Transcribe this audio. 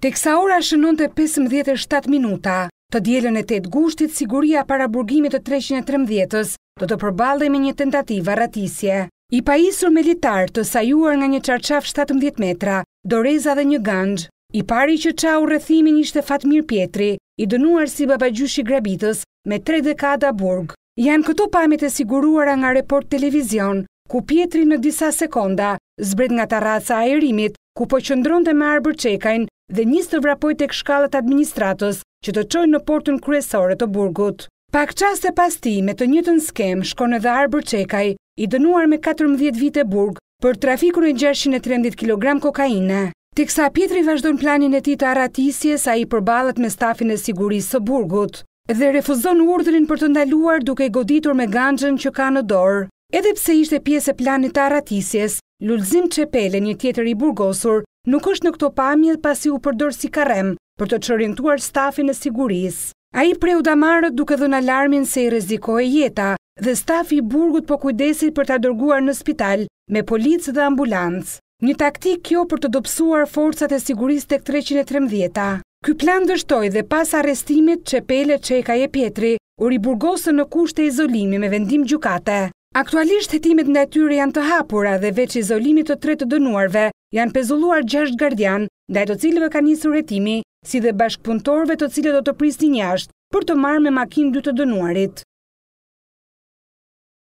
Teksa ora shënonte të 15.7 minuta, të djelën e 8 gushtit, siguria para burgimit të 313-ës do të përbalde me një tentativa ratisje. I paisur me litar të sajuar nga një qarqaf 17 metra, doreza dhe një gangë, i pari që qa u rëthimin ishte Fatmir Pietri, i dënuar si baba gjushi grabitës me 3 dekada burg. Janë këto pamit e siguruara nga report televizion, ku Pietri në disa sekonda zbret nga taraca aerimit, ku po qëndron të marë bërqekajnë dhe njësë të vrapoj të këshkallat administratës që të qojnë në portën kryesore të burgut. Pak qaste pas ti, me të njëtën skem, shkon edhe Arbër Qekaj, i dënuar me 14 vite burg për trafikun e 630 kg kokaina. Teksa Pietri vazhdojnë planin e ti të aratisje sa i përbalat me stafin e sigurisë së burgut dhe refuzon urdrin për të ndaluar duke i goditur me ganxën që ka në dorë. Edhe pse ishte pjesë e planit të aratisjes, Lulzim pele një tjetër i burgosur, nuk është në këto pamjet pasi u përdor si karem për të qërintuar stafin e siguris. A i preu damarët duke dhe në alarmin se i reziko e jeta dhe stafi i burgut po kujdesit për të adërguar në spital me policë dhe ambulancë. Një taktik kjo për të dopsuar forcat e siguris të 313-a. Ky plan dështoj dhe pas arestimit që pele që e ka e pjetri, u riburgosën në kusht e izolimi me vendim gjukate. Aktualisht hetimet në atyre janë të hapura dhe veç izolimit të tre të dënuarve, janë pezulluar 6 gardian, ndaj të cilëve ka një retimi, si dhe bashkëpuntorve të cilët do të pristin jashtë për të marrë me makin 2 të dënuarit.